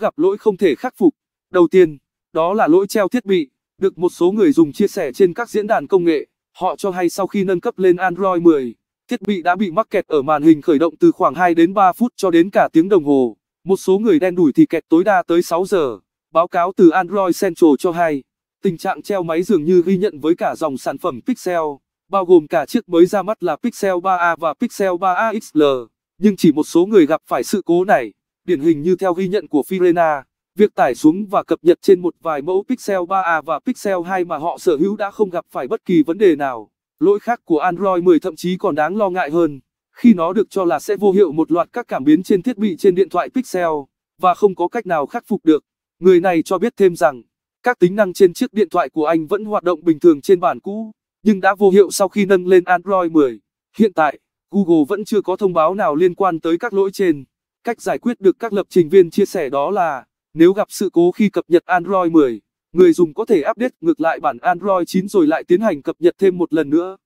gặp lỗi không thể khắc phục. Đầu tiên, đó là lỗi treo thiết bị, được một số người dùng chia sẻ trên các diễn đàn công nghệ. Họ cho hay sau khi nâng cấp lên Android 10, thiết bị đã bị mắc kẹt ở màn hình khởi động từ khoảng 2 đến 3 phút cho đến cả tiếng đồng hồ. Một số người đen đủi thì kẹt tối đa tới 6 giờ. Báo cáo từ Android Central cho hay, tình trạng treo máy dường như ghi nhận với cả dòng sản phẩm Pixel, bao gồm cả chiếc mới ra mắt là Pixel 3a và Pixel 3a XL, nhưng chỉ một số người gặp phải sự cố này điển hình như theo ghi nhận của Firena, việc tải xuống và cập nhật trên một vài mẫu Pixel 3a và Pixel 2 mà họ sở hữu đã không gặp phải bất kỳ vấn đề nào. Lỗi khác của Android 10 thậm chí còn đáng lo ngại hơn, khi nó được cho là sẽ vô hiệu một loạt các cảm biến trên thiết bị trên điện thoại Pixel, và không có cách nào khắc phục được. Người này cho biết thêm rằng, các tính năng trên chiếc điện thoại của anh vẫn hoạt động bình thường trên bản cũ, nhưng đã vô hiệu sau khi nâng lên Android 10. Hiện tại, Google vẫn chưa có thông báo nào liên quan tới các lỗi trên. Cách giải quyết được các lập trình viên chia sẻ đó là, nếu gặp sự cố khi cập nhật Android 10, người dùng có thể update ngược lại bản Android 9 rồi lại tiến hành cập nhật thêm một lần nữa.